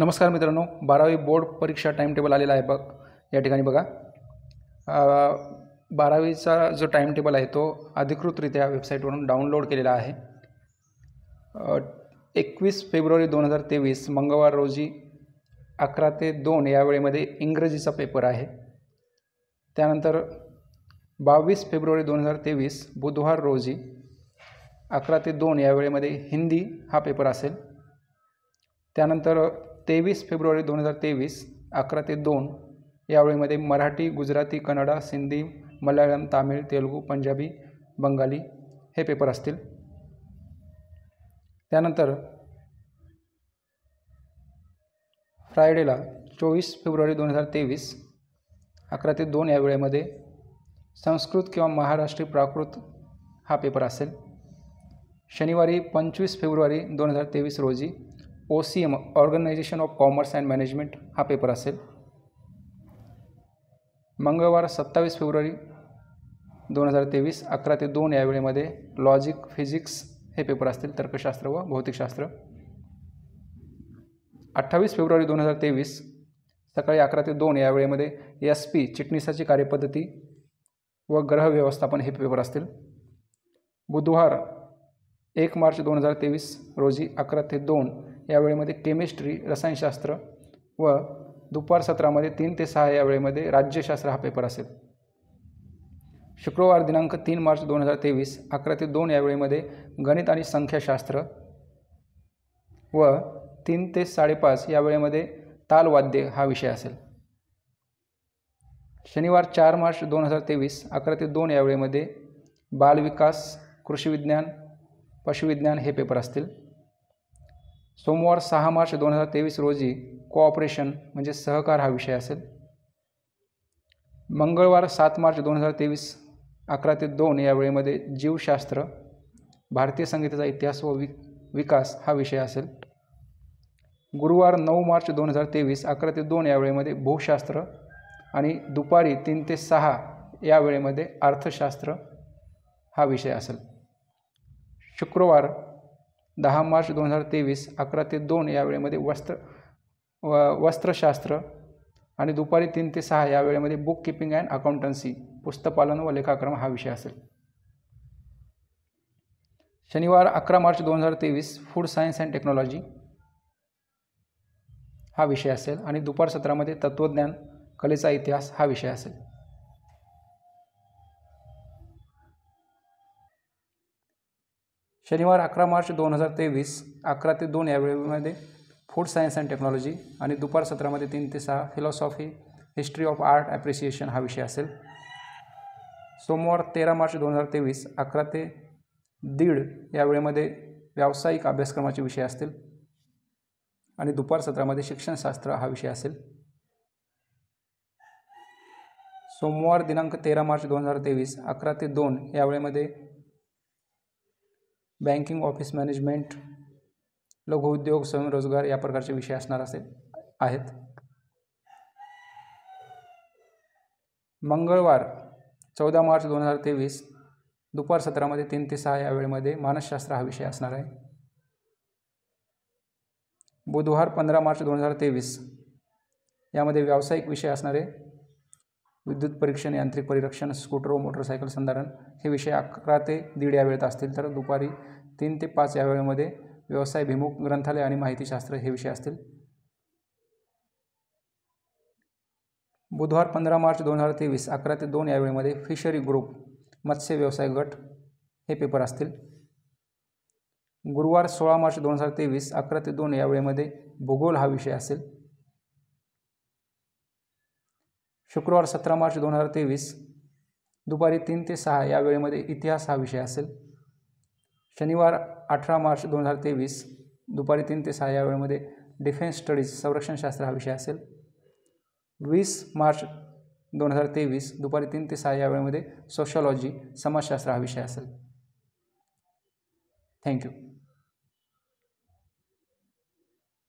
नमस्कार मित्रांनो बारावी बोर्ड परीक्षा टाईम टेबल आलेला आहे बघ या ठिकाणी बघा बारावीचा जो टाइम टेबल आहे तो अधिकृतरित्या वेबसाईटवरून डाउनलोड केलेला आहे एकवीस फेब्रुवारी दोन हजार तेवीस मंगळवार रोजी अकरा ते दोन यावेळेमध्ये इंग्रजीचा पेपर आहे त्यानंतर बावीस फेब्रुवारी दोन हजार तेवीस बुधवार रोजी अकरा ते दोन यावेळेमध्ये हिंदी हा पेपर असेल त्यानंतर तेवीस फेब्रुवारी दोन हजार तेवीस अकरा ते दोन यावेळीमध्ये मराठी गुजराती कन्नडा सिंधी मल्याळम तामिळ तेलुगू पंजाबी बंगाली हे पेपर असतील त्यानंतर फ्रायडेला चोवीस फेब्रुवारी दोन हजार तेवीस अकरा ते दोन या वेळेमध्ये संस्कृत किंवा महाराष्ट्री प्राकृत हा पेपर असेल शनिवारी पंचवीस फेब्रुवारी दोन हजार तेवीस रोजी O C M organisation of commerce and management हा पेपर असेल मंगळवार सत्तावीस फेब्रुवारी दोन हजार तेवीस अकरा ते दोन या वेळेमध्ये लॉजिक फिजिक्स हे पेपर असतील तर्कशास्त्र व भौतिकशास्त्र अठ्ठावीस फेब्रुवारी दोन हजार तेवीस सकाळी अकरा ते दोन या वेळेमध्ये एस पी चिटणीसाची कार्यपद्धती व ग्रह व्यवस्थापन हे पेपर असतील बुधवार एक मार्च दोन हजार तेवीस रोजी अकरा ते दोन या वेळेमध्ये केमिस्ट्री रसायनशास्त्र व दुपार सत्रामध्ये तीन ते सहा या वेळेमध्ये राज्यशास्त्र हा पेपर असेल शुक्रवार दिनांक तीन मार्च दोन हजार तेवीस अकरा ते दोन या वेळेमध्ये गणित आणि संख्याशास्त्र व तीन ते साडेपाच या वेळेमध्ये तालवाद्य हा विषय असेल शनिवार चार मार्च दोन हजार तेवीस अकरा ते दोन या वेळेमध्ये बालविकास कृषीविज्ञान पशुविज्ञान हे पेपर असतील सोमवार सहा मार्च दोन हजार तेवीस रोजी कोऑपरेशन म्हणजे सहकार हा विषय असेल मंगळवार सात मार्च दोन हजार तेवीस अकरा ते दोन या वेळेमध्ये जीवशास्त्र भारतीय संगीताचा इतिहास व वि विकास हा विषय असेल गुरुवार नऊ मार्च दोन हजार तेवीस अकरा ते दोन या वेळेमध्ये भूशास्त्र आणि दुपारी तीन ते सहा या वेळेमध्ये अर्थशास्त्र हा विषय असेल शुक्रवार दहा मार्च दोन हजार तेवीस अकरा ते दोन या वेळेमध्ये वस्त्र व वस्त्रशास्त्र आणि दुपारी तीन ते सहा या वेळेमध्ये बुक किपिंग अँड अकाउंटन्सी पुस्तपालन व लेखाक्रम हा विषय असेल शनिवार अकरा मार्च दोन हजार तेवीस फूड सायन्स अँड टेक्नॉलॉजी हा विषय असेल आणि दुपार सत्रामध्ये तत्त्वज्ञान कलेचा इतिहास हा विषय असेल शनिवार अकरा मार्च दोन हजार तेवीस अकरा ते दोन या वेळेमध्ये फूड सायन्स अँड टेक्नॉलॉजी आणि दुपार सत्रामध्ये तीन ते सहा philosophy history of art appreciation हा विषय असेल सोमवार तेरा मार्च दोन हजार तेवीस अकरा ते दीड या वेळेमध्ये व्यावसायिक अभ्यासक्रमाचे विषय असतील आणि दुपार सत्रामध्ये शिक्षणशास्त्र हा विषय असेल सोमवार दिनांक तेरा मार्च दोन हजार तेवीस अकरा ते दोन या वेळेमध्ये बँकिंग ऑफिस मॅनेजमेंट लघुउद्योग स्वयंरोजगार या प्रकारचे विषय असणार असे आहेत मंगळवार चौदा मार्च दोन हजार तेवीस दुपार सत्रामध्ये तीन ते सहा या वेळेमध्ये मानसशास्त्र हा विषय असणार आहे बुधवार पंधरा मार्च दोन हजार तेवीस यामध्ये व्यावसायिक विषय असणारे विद्युत परीक्षण यांत्रिक परिरक्षण स्कूटर व मोटरसायकल संधारण हे विषय अकरा ते दीड या वेळेत असतील तर दुपारी तीन ते पाच या वेळेमध्ये व्यवसायभिमुख ग्रंथालय आणि माहितीशास्त्र हे विषय असतील बुधवार पंधरा मार्च दोन हजार तेवीस अकरा ते दोन या वेळेमध्ये फिशरी ग्रुप मत्स्य व्यवसाय गट हे पेपर असतील गुरुवार सोळा मार्च दोन हजार तेवीस अकरा ते दोन या वेळेमध्ये भूगोल हा विषय असेल शुक्रवार सतरा मार्च दोन हजार तेवीस दुपारी तीन ते सहा या वेळेमध्ये इतिहास हा विषय असेल शनिवार अठरा मार्च दोन हजार तेवीस दुपारी तीन ते सहा या वेळेमध्ये डिफेन्स स्टडीज संरक्षणशास्त्र हा विषय असेल वीस मार्च दोन हजार तेवीस दुपारी तीन ते सहा या वेळेमध्ये सोशॉलॉजी समाजशास्त्र हा विषय असेल थँक्यू